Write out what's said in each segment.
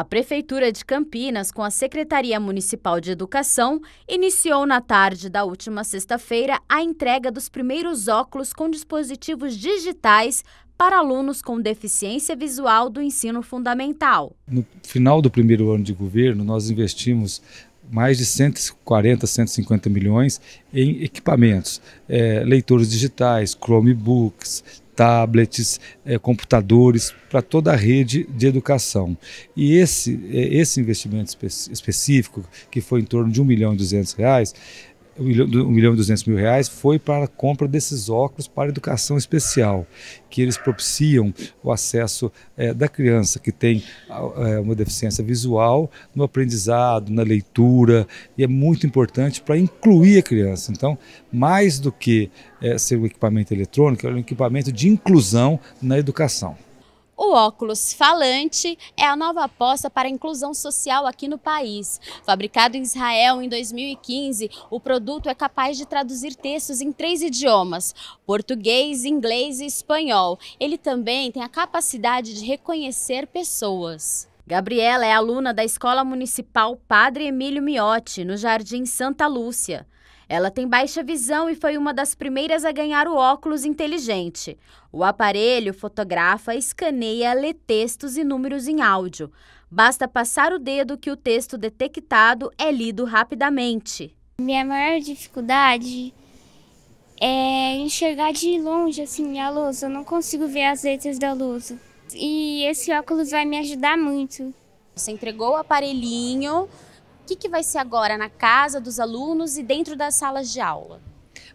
A Prefeitura de Campinas, com a Secretaria Municipal de Educação, iniciou na tarde da última sexta-feira a entrega dos primeiros óculos com dispositivos digitais para alunos com deficiência visual do ensino fundamental. No final do primeiro ano de governo, nós investimos mais de 140, 150 milhões em equipamentos, é, leitores digitais, Chromebooks, tablets, é, computadores, para toda a rede de educação. E esse, eh, esse investimento espe específico, que foi em torno de 1 milhão e 200 reais, 1 milhão e 200 mil reais foi para a compra desses óculos para educação especial, que eles propiciam o acesso é, da criança que tem é, uma deficiência visual no aprendizado, na leitura, e é muito importante para incluir a criança. Então, mais do que é, ser um equipamento eletrônico, é um equipamento de inclusão na educação. O óculos falante é a nova aposta para a inclusão social aqui no país. Fabricado em Israel em 2015, o produto é capaz de traduzir textos em três idiomas: português, inglês e espanhol. Ele também tem a capacidade de reconhecer pessoas. Gabriela é aluna da Escola Municipal Padre Emílio Miotti, no Jardim Santa Lúcia. Ela tem baixa visão e foi uma das primeiras a ganhar o óculos inteligente. O aparelho fotografa, escaneia, lê textos e números em áudio. Basta passar o dedo que o texto detectado é lido rapidamente. Minha maior dificuldade é enxergar de longe assim a lousa. Eu não consigo ver as letras da lousa. E esse óculos vai me ajudar muito. Você entregou o aparelhinho que, que vai ser agora na casa dos alunos e dentro das salas de aula?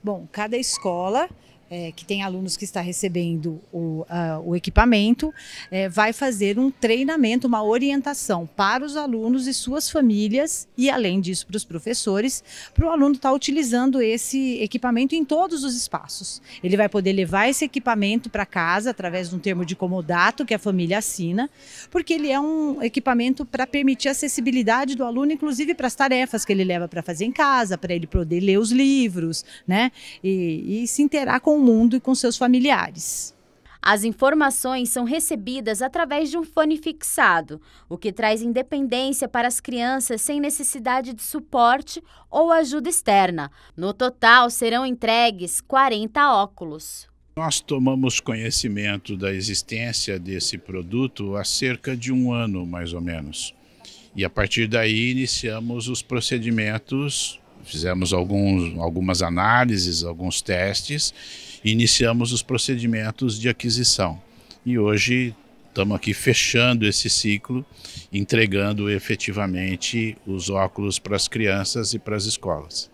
Bom, cada escola é, que tem alunos que está recebendo o, o equipamento, é, vai fazer um treinamento, uma orientação para os alunos e suas famílias, e além disso para os professores, para o aluno estar tá utilizando esse equipamento em todos os espaços. Ele vai poder levar esse equipamento para casa através de um termo de comodato que a família assina, porque ele é um equipamento para permitir a acessibilidade do aluno, inclusive para as tarefas que ele leva para fazer em casa, para ele poder ler os livros, né? E, e se interar com mundo e com seus familiares. As informações são recebidas através de um fone fixado, o que traz independência para as crianças sem necessidade de suporte ou ajuda externa. No total, serão entregues 40 óculos. Nós tomamos conhecimento da existência desse produto há cerca de um ano, mais ou menos. E a partir daí iniciamos os procedimentos fizemos alguns, algumas análises, alguns testes, iniciamos os procedimentos de aquisição. E hoje estamos aqui fechando esse ciclo, entregando efetivamente os óculos para as crianças e para as escolas.